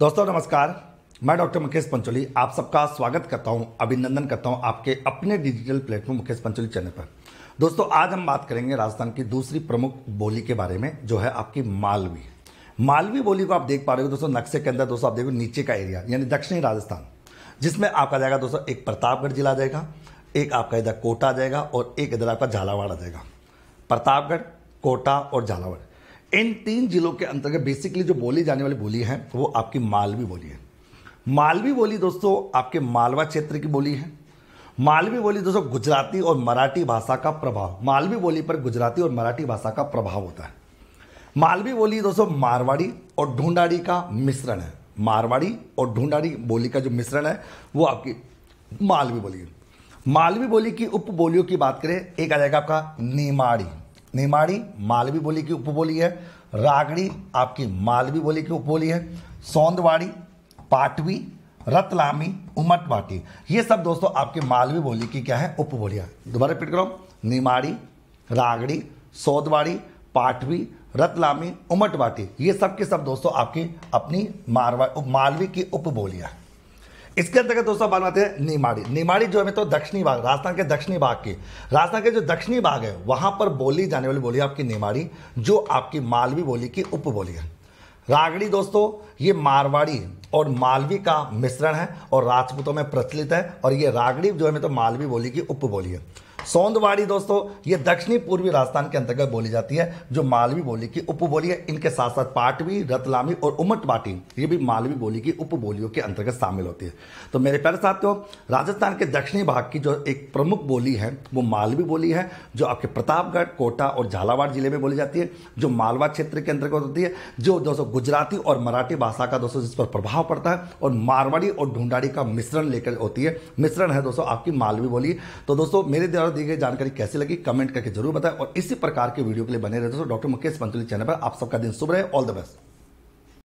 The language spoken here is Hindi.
दोस्तों नमस्कार मैं डॉक्टर मुकेश पंचोली आप सबका स्वागत करता हूं अभिनंदन करता हूं आपके अपने digital platform Mukesh Pancholi channel पर दोस्तों आज हम बात करेंगे राजस्थान की दूसरी प्रमुख बोली के बारे में जो है आपकी मालवी मालवी बोली को आप देख पा रहे हो दोस्तों नक्शे के अंदर दोस्तों आप देखो नीचे का एरिया यानी दक्षिणी राजस्थान जिसमें आपका जाएगा दोस्तों एक प्रतापगढ़ जिला जाएगा एक आपका इधर कोटा जाएगा और एक इधर आपका झालावाड़ आ जाएगा प्रतापगढ़ कोटा और झालावाड़ इन तीन जिलों के अंतर्गत बेसिकली जो बोली जाने वाली बोली है वो आपकी मालवी बोली है मालवी बोली दोस्तों आपके मालवा क्षेत्र की बोली है मालवी बोली दोस्तों गुजराती और मराठी भाषा का प्रभाव मालवी बोली पर गुजराती और मराठी भाषा का प्रभाव होता है मालवी बोली दोस्तों मारवाड़ी और ढूंढाड़ी का मिश्रण है मारवाड़ी और ढूंढाड़ी बोली का जो मिश्रण है वो आपकी मालवी बोली है मालवी बोली की उप बोलियों की बात करें एक आ जाएगा आपका नेमाड़ी निमाड़ी मालवी बोली की उपबोली है रागड़ी आपकी मालवी बोली की उपबोली है सौंदवाड़ी पाटवी रतलामी उमटवाटी ये सब दोस्तों आपकी मालवी बोली की क्या है उपबोलियाँ दोबारा रिपीट करो निमाड़ी रागड़ी सौदवाड़ी पाटवी रतलामी उमटवाटी ये सब के सब दोस्तों आपकी अपनी मारवा मालवी की उपबोलियाँ इसके अंतर्गत दोस्तों बात आते हैं निमाड़ी निमाड़ी जो है तो दक्षिणी भाग राजस्थान के दक्षिणी भाग की राजस्थान के जो दक्षिणी भाग है वहां पर बोली जाने वाली बोली आपकी निमाड़ी जो आपकी मालवी बोली की उप बोली है रागड़ी दोस्तों ये मारवाड़ी और मालवी का मिश्रण है और राजपूतों में प्रचलित है और ये रागड़ी जो है तो मालवी बोली की उप बोली है सौंदवाड़ी दोस्तों ये दक्षिणी पूर्वी राजस्थान के अंतर्गत बोली जाती है जो मालवी बोली की उप बोली है इनके साथ साथ पाटवी रतलामी और उमट बाटी ये भी मालवी बोली की उप बोलियों के अंतर्गत शामिल होती है तो मेरे प्यारे साथियों राजस्थान के दक्षिणी भाग की जो एक प्रमुख बोली है वो मालवी बोली है जो आपके प्रतापगढ़ कोटा और झालावाड़ जिले में बोली जाती है जो मालवा क्षेत्र के अंतर्गत होती है जो दोस्तों गुजराती और मराठी भाषा का दोस्तों जिस पर प्रभाव पड़ता है और मारवाड़ी और ढूंढाड़ी का मिश्रण लेकर होती है मिश्रण है दोस्तों आपकी मालवी बोली तो दोस्तों मेरे द्वारा दी गई जानकारी कैसी लगी कमेंट करके जरूर बताएं और इसी प्रकार के वीडियो के लिए बने रहते दोस्तों डॉक्टर मुकेश पंतुली चैनल पर आप सबका दिन शुभ रहे ऑल द बेस्ट